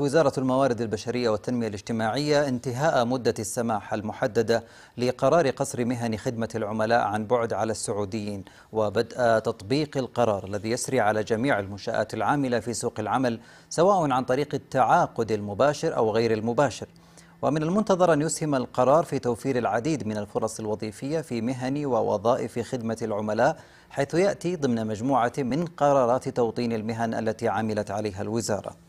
وزارة الموارد البشرية والتنمية الاجتماعية انتهاء مدة السماح المحددة لقرار قصر مهن خدمة العملاء عن بعد على السعوديين وبدء تطبيق القرار الذي يسري على جميع المنشآت العاملة في سوق العمل سواء عن طريق التعاقد المباشر أو غير المباشر ومن المنتظر أن يسهم القرار في توفير العديد من الفرص الوظيفية في مهن ووظائف خدمة العملاء حيث يأتي ضمن مجموعة من قرارات توطين المهن التي عملت عليها الوزارة